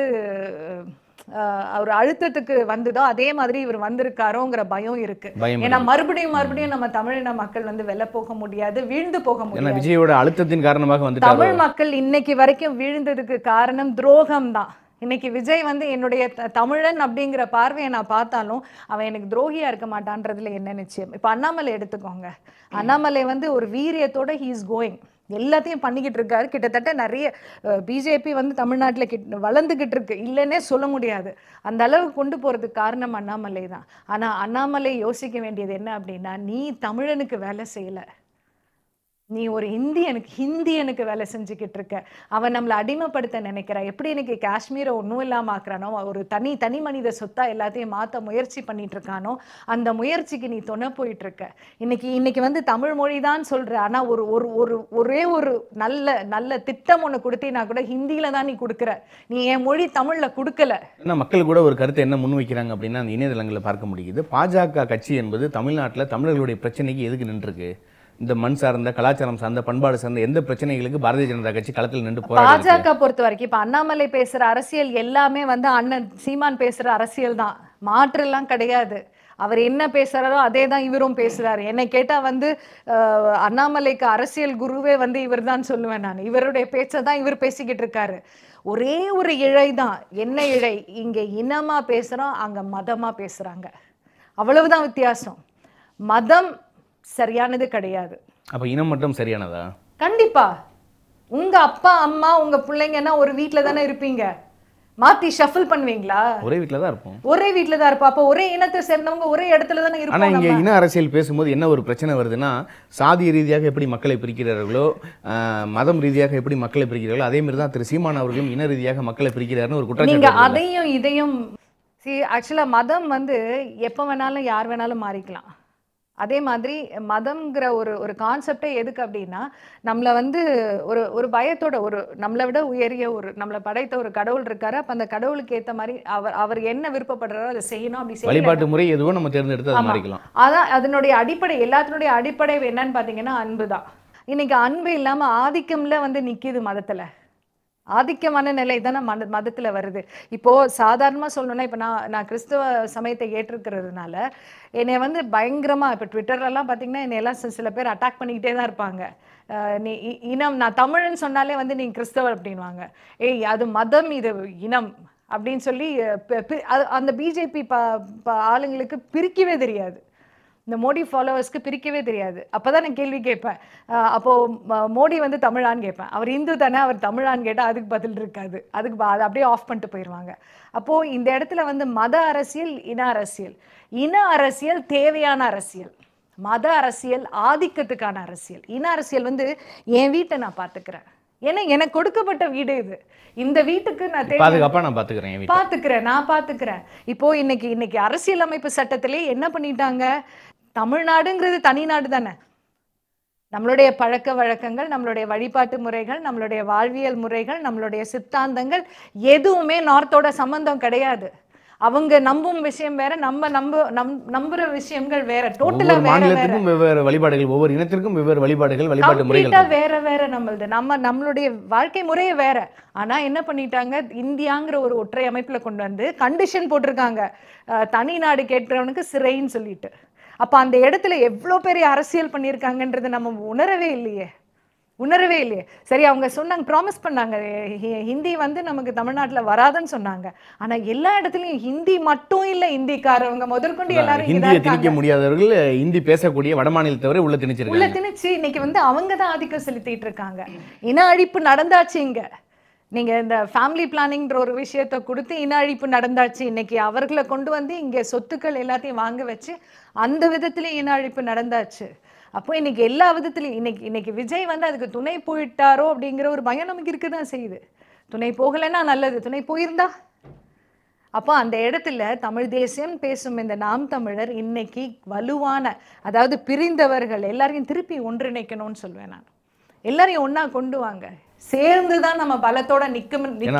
அவர் அழுத்தத்துக்கு வந்துதோ அதே மாதிரி இவர் வந்திருக்காரோங்கிற பயம் இருக்கு ஏன்னா மறுபடியும் மறுபடியும் நம்ம தமிழின மக்கள் வந்து வெளில போக முடியாது வீழ்ந்து போக முடியாது விஜயோட அழுத்தத்தின் காரணமாக வந்து தமிழ் மக்கள் இன்னைக்கு வரைக்கும் வீழ்ந்ததுக்கு காரணம் துரோகம் தான் இன்னைக்கு விஜய் வந்து என்னுடைய தமிழன் அப்படிங்கிற பார்வையை நான் பார்த்தாலும் அவன் எனக்கு துரோகியா இருக்க மாட்டான்றதுல என்ன நிச்சயம் இப்போ அண்ணாமலை எடுத்துக்கோங்க அண்ணாமலை வந்து ஒரு வீரியத்தோட ஹீஸ் இஸ் கோயிங் எல்லாத்தையும் பண்ணிக்கிட்டு இருக்காரு கிட்டத்தட்ட நிறைய பிஜேபி வந்து தமிழ்நாட்டில் கிட் வளர்ந்துக்கிட்டு இருக்கு இல்லைன்னே சொல்ல முடியாது அந்த அளவுக்கு கொண்டு போகிறதுக்கு காரணம் அண்ணாமலை தான் ஆனால் அண்ணாமலை யோசிக்க வேண்டியது என்ன அப்படின்னா நீ தமிழனுக்கு வேலை செய்யலை நீ ஒரு ஹிந்தி எனக்கு ஹிந்தி எனக்கு வேலை செஞ்சுக்கிட்டு இருக்க அவன் நம்மளை அடிமைப்படுத்த நினைக்கிறா எப்படி எனக்கு காஷ்மீரை ஒன்றும் இல்லாமல் ஆக்குறானோ ஒரு தனி தனி மனித சொத்தா எல்லாத்தையும் மாற்ற முயற்சி பண்ணிட்டு இருக்கானோ அந்த முயற்சிக்கு நீ துணை போயிட்டு இருக்க இன்னைக்கு இன்னைக்கு வந்து தமிழ் மொழி தான் சொல்ற ஆனால் ஒரு ஒரு ஒரு ஒரே ஒரு நல்ல நல்ல திட்டம் ஒன்று கொடுத்தீங்கன்னா கூட ஹிந்தியில தான் நீ கொடுக்குற நீ என் மொழி தமிழில் கொடுக்கல மக்கள் கூட ஒரு கருத்தை என்ன முன்வைக்கிறாங்க அப்படின்னா அந்த இணையதளங்களை பார்க்க முடியுது பாஜக கட்சி என்பது தமிழ்நாட்டில் தமிழர்களுடைய பிரச்சனைக்கு எதுக்கு நின்றுருக்கு இந்த மண் சார்ந்த கலாச்சாரம் சார்ந்த பண்பாடு சார்ந்த எந்த பிரச்சனைகளுக்கு பாரதிய ஜனதா கட்சி களத்தில் நின்று பாஜக பொறுத்த வரைக்கும் இப்ப அண்ணாமலை பேசுற அரசியல் எல்லாமே வந்து அண்ணன் சீமான் பேசுற அரசியல் தான் மாற்று எல்லாம் கிடையாது அவர் என்ன பேசுறாரோ அதே தான் இவரும் பேசுறாரு என்னை கேட்டா வந்து அண்ணாமலைக்கு அரசியல் குருவே வந்து இவர் தான் சொல்லுவேன் நான் இவருடைய பேச்சை தான் இவர் பேசிக்கிட்டு இருக்காரு ஒரே ஒரு இழை தான் என்ன இழை இங்க இனமா பேசுறோம் அங்க மதமா பேசுறாங்க அவ்வளவுதான் வித்தியாசம் மதம் சரியானது கிடையாது அப்போ இனம் மட்டும் சரியானதா கண்டிப்பா உங்க அப்பா அம்மா உங்க பிள்ளைங்கன்னா ஒரு வீட்டுல தானே இருப்பீங்க மாத்தி ஷஃபிள் பண்ணுவீங்களா ஒரே வீட்ல தான் இருப்போம் ஒரே வீட்ல தான் இருப்போம் அப்போ ஒரே இனத்தை சேர்ந்தவங்க ஒரே இடத்துல தானே இருப்போம் ஆனா இங்க இன அரசியல் பேசும்போது என்ன ஒரு பிரச்சனை வருதுன்னா சாதி ரீதியாக எப்படி மக்களை பிரிக்கிறார்களோ மதம் ரீதியாக எப்படி மக்களை பிரிக்கிறார்களோ அதே மாதிரி தான் திரு சீமான் அவர்களும் இன ரீதியாக மக்களை பிரிக்கிறாருன்னு ஒரு குற்றம் நீங்க அதையும் இதையும் சி ஆக்சுவலாக மதம் வந்து எப்போ வேணாலும் யார் வேணாலும் மாறிக்கலாம் அதே மாதிரி மதம்ங்கிற ஒரு ஒரு கான்செப்டே எதுக்கு அப்படின்னா நம்மளை வந்து ஒரு ஒரு பயத்தோட ஒரு நம்மளை விட உயரிய ஒரு நம்மளை படைத்த ஒரு கடவுள் இருக்காரு அப்ப அந்த கடவுளுக்கு ஏத்த மாதிரி அவர் அவர் என்ன விருப்பப்படுறாரோ அதை செய்யணும் அப்படி செய்யணும் வழிபாட்டு முறை எதுவும் நம்ம தேர்ந்தெடுத்து மாறிக்கலாம் அதான் அதனுடைய அடிப்படை எல்லாத்தினுடைய அடிப்படை என்னன்னு பாத்தீங்கன்னா அன்பு தான் இன்னைக்கு அன்பு இல்லாம ஆதிக்கம்ல வந்து நிக்குது மதத்துல ஆதிக்க மனநிலை தானே மத மதத்தில் வருது இப்போது சாதாரணமாக சொல்லணும்னா இப்போ நான் நான் கிறிஸ்துவ சமயத்தை ஏற்றிருக்கிறதுனால என்னை வந்து பயங்கரமாக இப்போ ட்விட்டர்லலாம் பார்த்தீங்கன்னா என்னை எல்லாம் சில பேர் அட்டாக் பண்ணிக்கிட்டே தான் இருப்பாங்க நீ இனம் நான் தமிழ்னு சொன்னாலே வந்து நீ கிறிஸ்தவர் அப்படின்வாங்க ஏய் அது மதம் இது இனம் அப்படின்னு சொல்லி அந்த பிஜேபி ப ஆளுங்களுக்கு பிரிக்கவே தெரியாது இந்த மோடி ஃபாலோவர்ஸ்க்கு பிரிக்கவே தெரியாது அப்போ தான் நான் கேள்வி கேட்பேன் அப்போது மோடி வந்து தமிழான்னு கேட்பேன் அவர் இந்து தானே அவர் தமிழான்னு கேட்டால் அதுக்கு பதில் இருக்காது அதுக்கு அதை அப்படியே ஆஃப் பண்ணிட்டு போயிடுவாங்க அப்போது இந்த இடத்துல வந்து மத அரசியல் இன அரசியல் இன அரசியல் தேவையான அரசியல் மத அரசியல் ஆதிக்கத்துக்கான அரசியல் இன அரசியல் வந்து என் வீட்டை நான் பார்த்துக்கிறேன் ஏன்னா எனக்கு கொடுக்கப்பட்ட வீடு இது இந்த வீட்டுக்கு நான் பாதுகாப்பா நான் பாத்துக்கிறேன் பாத்துக்கிறேன் நான் பாத்துக்கிறேன் இப்போ இன்னைக்கு இன்னைக்கு அரசியல் அமைப்பு சட்டத்திலே என்ன பண்ணிட்டாங்க தமிழ்நாடுங்கிறது தனி நாடு தானே நம்மளுடைய பழக்க வழக்கங்கள் நம்மளுடைய வழிபாட்டு முறைகள் நம்மளுடைய வாழ்வியல் முறைகள் நம்மளுடைய சித்தாந்தங்கள் எதுவுமே நார்த்தோட சம்பந்தம் கிடையாது அவங்க நம்பும் விஷயம் வேற நம்ம நம்ப நம் நம்புற விஷயங்கள் வேற டோட்டலா மாநிலத்துக்கும் வெவ்வேறு வழிபாடுகள் ஒவ்வொரு இனத்திற்கும் வெவ்வேறு வழிபாடுகள் வழிபாட்டு முறைகள் வேற வேற நம்மளது நம்ம நம்மளுடைய வாழ்க்கை முறையே வேற ஆனா என்ன பண்ணிட்டாங்க இந்தியாங்கிற ஒரு ஒற்றை அமைப்புல கொண்டு வந்து கண்டிஷன் போட்டிருக்காங்க தனி நாடு கேட்கிறவனுக்கு சிறைன்னு சொல்லிட்டு அப்போ அந்த இடத்துல எவ்வளோ பெரிய அரசியல் பண்ணியிருக்காங்கன்றது நம்ம உணரவே இல்லையே உணரவே இல்லையே சரி அவங்க சொன்னாங்க ப்ராமிஸ் பண்ணாங்க ஹிந்தி வந்து நமக்கு தமிழ்நாட்டில் வராதுன்னு சொன்னாங்க ஆனால் எல்லா இடத்துலையும் ஹிந்தி மட்டும் இல்லை ஹிந்திக்காரவங்க கொண்டு எல்லாரும் ஹிந்தியை திணிக்க முடியாதவர்கள் ஹிந்தி பேசக்கூடிய வடமாநிலத்தவரை உள்ள திணிச்சு உள்ள திணிச்சு இன்னைக்கு வந்து அவங்க தான் ஆதிக்கம் செலுத்திட்டு இருக்காங்க இன அழிப்பு நடந்தாச்சு இங்கே நீங்க இந்த ஃபேமிலி பிளானிங்ன்ற ஒரு விஷயத்த கொடுத்து இன அழிப்பு நடந்தாச்சு இன்னைக்கு அவர்களை கொண்டு வந்து இங்கே சொத்துக்கள் எல்லாத்தையும் வாங்க வச்சு அந்த விதத்திலயும் இன அழிப்பு நடந்தாச்சு அப்போ இன்னைக்கு எல்லா விதத்துலையும் இன்னைக்கு இன்னைக்கு விஜய் வந்து அதுக்கு துணை போயிட்டாரோ அப்படிங்கிற ஒரு பயம் நமக்கு இருக்க தான் செய்யுது துணை போகலைன்னா நல்லது துணை போயிருந்தா அப்போ அந்த இடத்துல தமிழ் தேசியம் பேசும் இந்த நாம் தமிழர் இன்னைக்கு வலுவான அதாவது பிரிந்தவர்கள் எல்லாரையும் திருப்பி ஒன்றிணைக்கணும்னு சொல்வேன் நான் எல்லாரையும் ஒன்றா கொண்டு வாங்க சேர்ந்து தான் நம்ம பலத்தோட நிக்க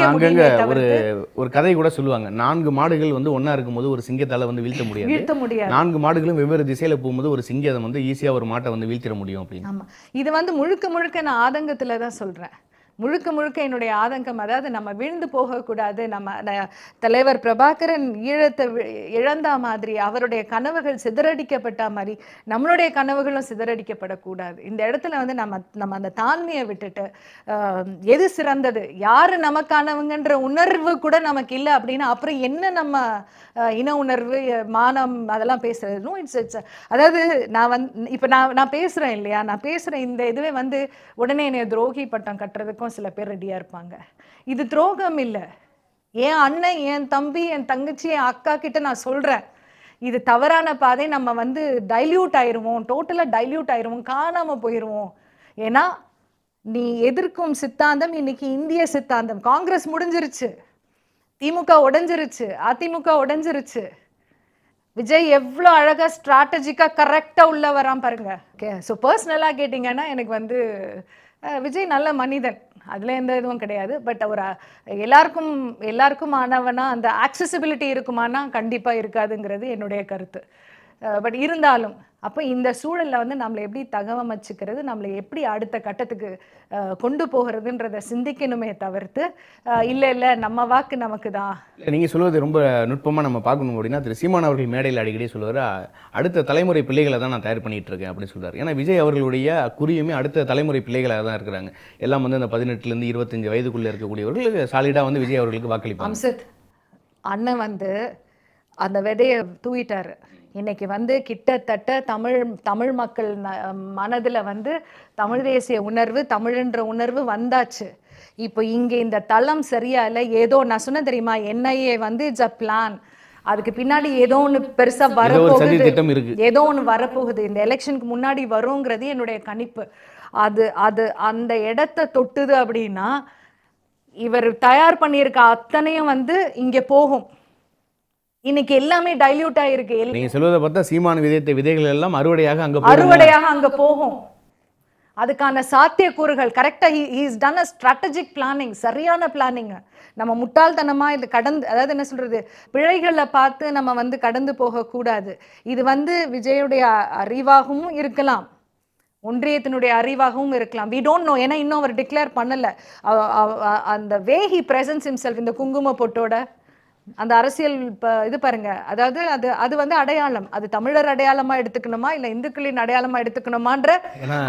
அங்கங்க ஒரு ஒரு கதை கூட சொல்லுவாங்க நான்கு மாடுகள் வந்து ஒன்னா இருக்கும்போது ஒரு சிங்கத்தால வந்து வீழ்த்த முடியாது வீழ்த்த முடியாது நான்கு மாடுகளும் வெவ்வேறு திசையில போகும்போது ஒரு சிங்கம் வந்து ஈஸியா ஒரு மாட்டை வந்து வீழ்த்திட முடியும் அப்படின்னு ஆமா இது வந்து முழுக்க முழுக்க நான் ஆதங்கத்துல தான் சொல்றேன் முழுக்க முழுக்க என்னுடைய ஆதங்கம் அதாவது நம்ம வீழ்ந்து போகக்கூடாது நம்ம தலைவர் பிரபாகரன் ஈழத்தை இழந்தா மாதிரி அவருடைய கனவுகள் சிதறடிக்கப்பட்ட மாதிரி நம்மளுடைய கனவுகளும் சிதறடிக்கப்படக்கூடாது இந்த இடத்துல வந்து நம்ம நம்ம அந்த தாழ்மையை விட்டுட்டு எது சிறந்தது யார் நமக்கானவங்கன்ற உணர்வு கூட நமக்கு இல்லை அப்படின்னா அப்புறம் என்ன நம்ம இன உணர்வு மானம் அதெல்லாம் பேசுறது நோ இட்ஸ் இட்ஸ் அதாவது நான் வந்து இப்போ நான் நான் பேசுகிறேன் இல்லையா நான் பேசுகிற இந்த இதுவே வந்து உடனே என்னை துரோகி பட்டம் கட்டுறதுக்கும் கொடுக்கவும் சில பேர் ரெடியாக இருப்பாங்க இது துரோகம் இல்லை என் அண்ணன் என் தம்பி என் தங்கச்சி என் அக்கா கிட்ட நான் சொல்கிறேன் இது தவறான பாதை நம்ம வந்து டைல்யூட் ஆயிடுவோம் டோட்டலாக டைல்யூட் ஆயிடுவோம் காணாமல் போயிடுவோம் ஏன்னா நீ எதிர்க்கும் சித்தாந்தம் இன்னைக்கு இந்திய சித்தாந்தம் காங்கிரஸ் முடிஞ்சிருச்சு திமுக உடஞ்சிருச்சு அதிமுக உடஞ்சிருச்சு விஜய் எவ்வளோ அழகாக ஸ்ட்ராட்டஜிக்காக கரெக்டாக உள்ளே வரான் பாருங்க ஓகே ஸோ பர்சனலாக கேட்டிங்கன்னா எனக்கு வந்து விஜய் நல்ல மனிதன் அதில் எந்த இதுவும் கிடையாது பட் ஒரு எல்லாருக்கும் எல்லாருக்கும் ஆனவனா அந்த ஆக்சசிபிலிட்டி இருக்குமானா கண்டிப்பாக இருக்காதுங்கிறது என்னுடைய கருத்து பட் இருந்தாலும் அப்போ இந்த சூழலில் வந்து நம்மளை எப்படி தகவமைச்சுக்கிறது நம்மளை எப்படி அடுத்த கட்டத்துக்கு கொண்டு போகிறதுன்றத சிந்திக்கணுமே தவிர்த்து இல்லை இல்லை நம்ம வாக்கு நமக்கு தான் நீங்கள் சொல்வது ரொம்ப நுட்பமாக நம்ம பார்க்கணும் அப்படின்னா திரு சீமான் அவர்கள் மேடையில் அடிக்கடி சொல்லுவார் அடுத்த தலைமுறை பிள்ளைகளை தான் நான் தயார் பண்ணிகிட்டு இருக்கேன் அப்படின்னு சொல்கிறார் ஏன்னா விஜய் அவர்களுடைய குறியுமே அடுத்த தலைமுறை பிள்ளைகளாக தான் இருக்கிறாங்க எல்லாம் வந்து அந்த பதினெட்டுலேருந்து இருபத்தஞ்சு வயதுக்குள்ளே இருக்கக்கூடியவர்கள் சாலிடாக வந்து விஜய் அவர்களுக்கு வாக்களிப்பாங்க அம்சத் அண்ணன் வந்து அந்த விதையை தூவிட்டார் இன்னைக்கு வந்து கிட்டத்தட்ட தமிழ் தமிழ் மக்கள் மனதில் வந்து தமிழ் தேசிய உணர்வு தமிழ்ன்ற உணர்வு வந்தாச்சு இப்போ இங்கே இந்த தளம் சரியா இல்லை ஏதோ நான் சொன்ன தெரியுமா என்ஐஏ வந்து இட்ஸ் அ பிளான் அதுக்கு பின்னாடி ஏதோ ஒன்று பெருசாக வரப்போகுது ஏதோ ஒன்று வரப்போகுது இந்த எலெக்ஷனுக்கு முன்னாடி வருங்கிறது என்னுடைய கணிப்பு அது அது அந்த இடத்த தொட்டுது அப்படின்னா இவர் தயார் பண்ணியிருக்க அத்தனையும் வந்து இங்கே போகும் இன்னைக்கு எல்லாமே டைல்யூட் ஆயிருக்கு நீங்க சொல்வதை பார்த்தா சீமான விதத்தை விதைகள் எல்லாம் அறுவடையாக அங்க அறுவடையாக அங்க போகும் அதுக்கான சாத்தியக்கூறுகள் கரெக்டாக is done a strategic planning சரியான பிளானிங் நம்ம முட்டாள்தனமா இது கடந்து அதாவது என்ன சொல்றது பிழைகளை பார்த்து நம்ம வந்து கடந்து போகக்கூடாது இது வந்து விஜயுடைய அறிவாகவும் இருக்கலாம் ஒன்றியத்தினுடைய அறிவாகவும் இருக்கலாம் வி டோன்ட் நோ ஏன்னா இன்னும் அவர் டிக்ளேர் பண்ணலை அந்த வே ஹி பிரசன்ஸ் இம்செல்ஃப் இந்த குங்கும பொட்டோட அந்த அரசியல் இது பாருங்க அதாவது அது அது வந்து அடையாளம் அது தமிழர் அடையாளமா எடுத்துக்கணுமா இல்ல இந்துக்களின் அடையாளமா எடுத்துக்கணுமான்ற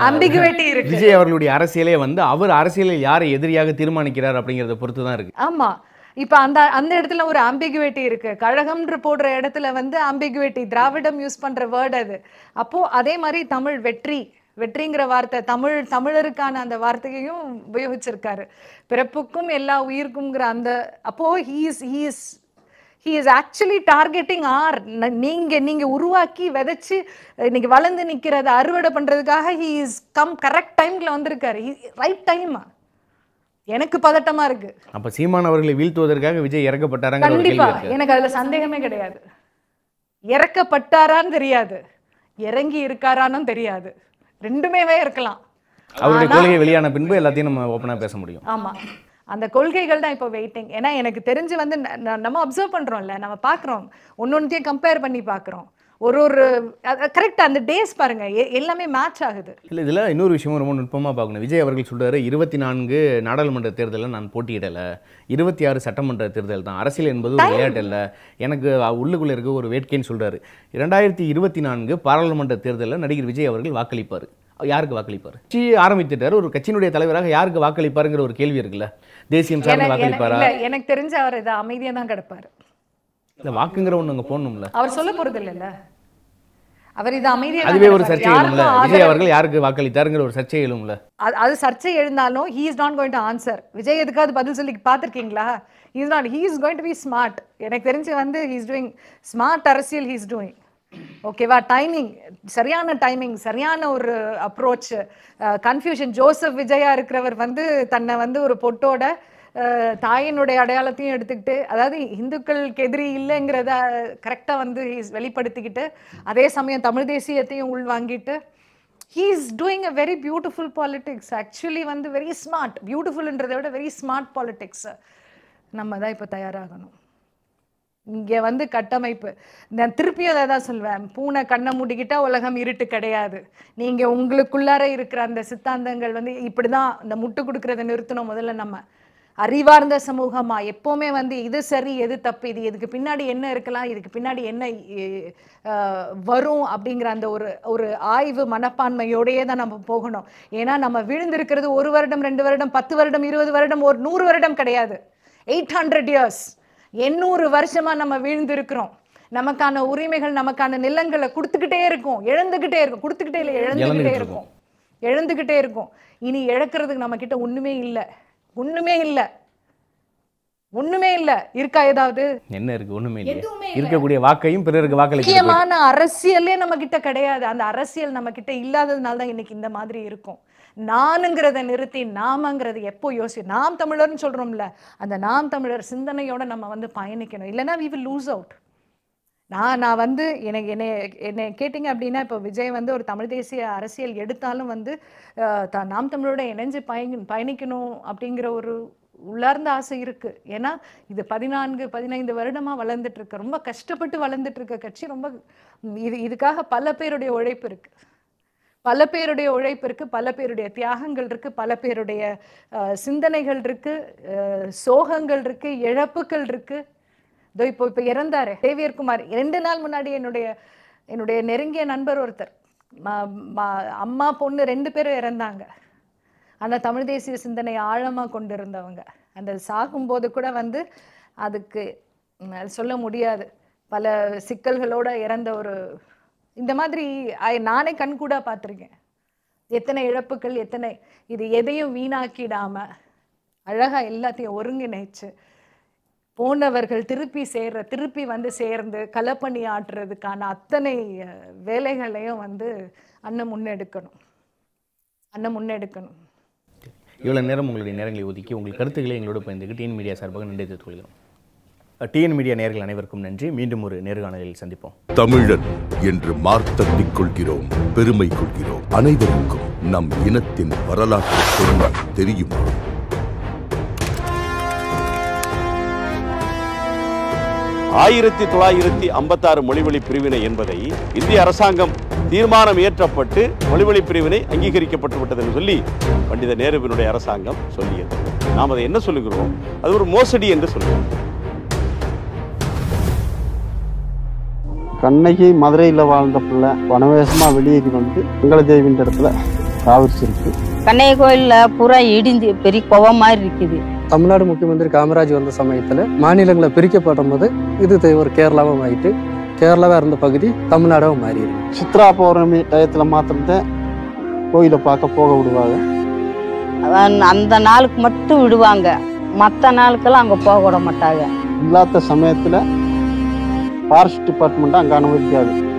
அம்பிகுவேட்டி இருக்கு விஜய் அவர்களுடைய அரசியலே வந்து அவர் அரசியலில் யாரை எதிரியாக தீர்மானிக்கிறார் அப்படிங்கறத பொறுத்து தான் இருக்கு ஆமா இப்ப அந்த அந்த இடத்துல ஒரு அம்பிகுவேட்டி இருக்கு கழகம்ன்ற போடுற இடத்துல வந்து அம்பிகுவேட்டி திராவிடம் யூஸ் பண்ற வேர்டு அது அப்போ அதே மாதிரி தமிழ் வெற்றி வெற்றிங்கிற வார்த்தை தமிழ் தமிழருக்கான அந்த வார்த்தையையும் உபயோகிச்சிருக்காரு பிறப்புக்கும் எல்லா உயிருக்கும்ங்கிற அந்த அப்போ he's he's he is actually targeting are நீங்கள் நீங்கள் உருவாக்கி விதைச்சி இன்னைக்கு வளர்ந்து நிற்கிறத அறுவடை பண்ணுறதுக்காக ஹீ இஸ் கம் கரெக்ட் டைமில் வந்திருக்காரு ரைட் டைம் எனக்கு பதட்டமா இருக்கு அப்ப சீமான் அவர்களை வீழ்த்துவதற்காக விஜய் இறக்கப்பட்டாரா கண்டிப்பா எனக்கு அதுல சந்தேகமே கிடையாது இறக்கப்பட்டாரான்னு தெரியாது இறங்கி இருக்காரான்னு தெரியாது ரெண்டுமேவே இருக்கலாம் அவருடைய கொள்கை வெளியான பின்பு எல்லாத்தையும் நம்ம ஓப்பனாக பேச முடியும் ஆமாம் அந்த கொள்கைகள் தான் இப்போ வெயிட்டிங் ஏன்னா எனக்கு தெரிஞ்சு வந்து நம்ம அப்சர்வ் பண்ணுறோம்ல நம்ம பார்க்குறோம் ஒன்று ஒன்றையும் கம்பேர் பண்ணி பார்க்குறோம் ஒரு ஒரு கரெக்டாக அந்த டேஸ் பாருங்க எல்லாமே மேட்ச் ஆகுது இல்லை இதில் இன்னொரு விஷயமும் ரொம்ப நுட்பமாக பார்க்கணும் விஜய் அவர்கள் சொல்கிறாரு இருபத்தி நான்கு நாடாளுமன்ற தேர்தலில் நான் போட்டியிடலை இருபத்தி ஆறு சட்டமன்ற தேர்தல் தான் அரசியல் என்பது ஒரு விளையாட்டு இல்லை எனக்கு உள்ளுக்குள்ளே இருக்க ஒரு வேட்கைன்னு சொல்கிறாரு இரண்டாயிரத்தி இருபத்தி நான்கு பாராளுமன்ற தேர்தலில் நடிகர் விஜய் அவர்கள் வாக்களிப்பார் யாருக்கு வாக்களிப்பார் கட்சி ஆரம்பித்துட்டார் ஒரு கட்சியினுடைய தலைவராக யாருக்கு வாக்களிப்பாருங்கிற ஒரு கேள்வி இருக்குல்ல தேசியம் சார்ந்து வாக்களிப்பாரா எனக்கு தெரிஞ்ச அவர் இதை அமைதியாக தான் கிடப்பார் இல்லை வாக்குங்கிற ஒன்று அங்கே போடணும்ல அவர் சொல்ல போகிறது இல்லைல்ல அவர் இது அமைதியாக அதுவே ஒரு சர்ச்சை எழும்ல விஜய் அவர்கள் யாருக்கு வாக்களித்தாருங்கிற ஒரு சர்ச்சை எழும்ல அது சர்ச்சை எழுந்தாலும் he is not going to answer Vijay எதுக்காவது பதில் சொல்லி பார்த்துருக்கீங்களா is not he is going to be smart எனக்கு தெரிஞ்சு வந்து ஹீ இஸ் டூயிங் ஸ்மார்ட் அரசியல் ஹீ இஸ் டூயிங் ஓகேவா டைமிங் சரியான டைமிங் சரியான ஒரு அப்ரோச் கன்ஃபியூஷன் ஜோசப் விஜயா இருக்கிறவர் வந்து தன்னை வந்து ஒரு பொட்டோட தாயினுடைய அடையாளத்தையும் எடுத்துக்கிட்டு அதாவது இந்துக்களுக்கு எதிரி இல்லைங்கிறத கரெக்டாக வந்து வெளிப்படுத்திக்கிட்டு அதே சமயம் தமிழ் தேசியத்தையும் உள்வாங்கிட்டு he is doing a very beautiful politics actually வந்து வெரி ஸ்மார்ட் பியூட்டிஃபுல்ன்றதை விட வெரி ஸ்மார்ட் பாலிட்டிக்ஸ் நம்ம தான் இப்போ தயாராகணும் இங்கே வந்து கட்டமைப்பு நான் திருப்பியும் அதை தான் சொல்வேன் பூனை கண்ணை மூடிக்கிட்டா உலகம் இருட்டு கிடையாது நீங்கள் உங்களுக்குள்ளார இருக்கிற அந்த சித்தாந்தங்கள் வந்து இப்படி தான் இந்த முட்டு கொடுக்குறத நிறுத்தணும் முதல்ல நம்ம அறிவார்ந்த சமூகமாக எப்போவுமே வந்து இது சரி எது தப்பு இது இதுக்கு பின்னாடி என்ன இருக்கலாம் இதுக்கு பின்னாடி என்ன வரும் அப்படிங்கிற அந்த ஒரு ஒரு ஆய்வு மனப்பான்மையோடையே தான் நம்ம போகணும் ஏன்னா நம்ம விழுந்திருக்கிறது ஒரு வருடம் ரெண்டு வருடம் பத்து வருடம் இருபது வருடம் ஒரு நூறு வருடம் கிடையாது எயிட் ஹண்ட்ரட் இயர்ஸ் எண்ணூறு வருஷமா நம்ம விழுந்திருக்கிறோம் நமக்கான உரிமைகள் நமக்கான நிலங்களை கொடுத்துக்கிட்டே இருக்கும் எழுந்துகிட்டே இருக்கும் கொடுத்துக்கிட்டே இல்லை எழுந்துகிட்டே இருக்கும் எழுந்துகிட்டே இருக்கும் இனி இழக்கிறதுக்கு நம்ம கிட்ட ஒண்ணுமே இல்லை ஒண்ணுமே இல்லை ஒண்ணுமே இல்ல இருக்கா ஏதாவது என்ன இருக்கு ஒண்ணுமே இல்ல இருக்கக்கூடிய வாக்கையும் பிறருக்கு வாக்களிக்க முக்கியமான அரசியலே நம்ம கிட்ட கிடையாது அந்த அரசியல் நம்ம கிட்ட இல்லாததுனால தான் இன்னைக்கு இந்த மாதிரி இருக்கும் நானுங்கிறத நிறுத்தி நாமங்கிறது எப்போ யோசி நாம் தமிழர்னு சொல்கிறோம்ல அந்த நாம் தமிழர் சிந்தனையோட நம்ம வந்து பயணிக்கணும் இல்லைன்னா வி வில் லூஸ் அவுட் நான் நான் வந்து எனக்கு என்னை என்னை கேட்டிங்க அப்படின்னா இப்போ விஜய் வந்து ஒரு தமிழ் தேசிய அரசியல் எடுத்தாலும் வந்து த நாம் தமிழோட இணைஞ்சு பயணி பயணிக்கணும் அப்படிங்கிற ஒரு உள்ளார்ந்த ஆசை இருக்குது ஏன்னா இது பதினான்கு பதினைந்து வருடமாக வளர்ந்துட்டுருக்கு ரொம்ப கஷ்டப்பட்டு வளர்ந்துட்டுருக்க கட்சி ரொம்ப இது இதுக்காக பல பேருடைய உழைப்பு இருக்குது பல பேருடைய உழைப்பு இருக்கு பல பேருடைய தியாகங்கள் இருக்கு பல பேருடைய சிந்தனைகள் இருக்கு சோகங்கள் இருக்கு இழப்புகள் இருக்கு இதோ இப்போ இப்போ இறந்தாரு தேவியர் குமார் ரெண்டு நாள் முன்னாடி என்னுடைய என்னுடைய நெருங்கிய நண்பர் ஒருத்தர் அம்மா பொண்ணு ரெண்டு பேரும் இறந்தாங்க அந்த தமிழ் தேசிய சிந்தனை ஆழமாக கொண்டிருந்தவங்க அந்த சாகும்போது கூட வந்து அதுக்கு சொல்ல முடியாது பல சிக்கல்களோடு இறந்த ஒரு இந்த மாதிரி நானே கண் கூட பார்த்துருக்கேன் எத்தனை இழப்புகள் எத்தனை இது எதையும் வீணாக்கிடாமல் அழகாக எல்லாத்தையும் ஒருங்கிணைச்சு போனவர்கள் திருப்பி சேர்ற திருப்பி வந்து சேர்ந்து களப்பணி ஆட்டுறதுக்கான அத்தனை வேலைகளையும் வந்து அண்ணன் முன்னெடுக்கணும் அண்ணன் முன்னெடுக்கணும் இவ்வளோ நேரம் உங்களுடைய நேரங்களை ஒதுக்கி உங்கள் கருத்துக்களை எங்களோட பயந்துக்கிட்டு டீன் மீடியா சார்பாக நன்றி தெரிவித்துக் கொள்கிறோம் டிஎன் மீடியா நேர்கள் அனைவருக்கும் நன்றி மீண்டும் ஒரு நேர்காணலில் சந்திப்போம் தமிழன் என்று மார்த்தட்டிக் கொள்கிறோம் பெருமை கொள்கிறோம் அனைவருக்கும் நம் இனத்தின் வரலாற்று தெரியும் ஆயிரத்தி தொள்ளாயிரத்தி ஐம்பத்தாறு பிரிவினை என்பதை இந்திய அரசாங்கம் தீர்மானம் இயற்றப்பட்டு பிரிவினை அங்கீகரிக்கப்பட்டு சொல்லி பண்டித நேருவினுடைய அரசாங்கம் சொல்லியது நாம் அதை என்ன சொல்லுகிறோம் அது ஒரு மோசடி என்று கண்ணகி மதுரையில் வாழ்ந்த பிள்ளை வனவேசமாக வெளியேறி வந்து தேவின் இடத்துல தாவிச்சிருக்கு கண்ணகி கோயிலில் பூரா இடிஞ்சு பெரிய கோவம் மாதிரி இருக்குது தமிழ்நாடு முக்கியமந்திரி காமராஜ் வந்த சமயத்தில் மாநிலங்களை பிரிக்கப்படும் போது இது ஒரு கேரளாவும் ஆகிட்டு கேரளாவாக இருந்த பகுதி தமிழ்நாடாகவும் மாறிடுது சித்ரா பௌர்ணமி டயத்தில் மாத்திரம்தான் கோயிலை பார்க்க போக விடுவாங்க அந்த நாளுக்கு மட்டும் விடுவாங்க மற்ற நாளுக்கெல்லாம் அங்கே போக விட மாட்டாங்க இல்லாத சமயத்தில் ஃபாரஸ்ட் டிபார்ட்மெண்ட்டு அங்கே அனுமதிக்காது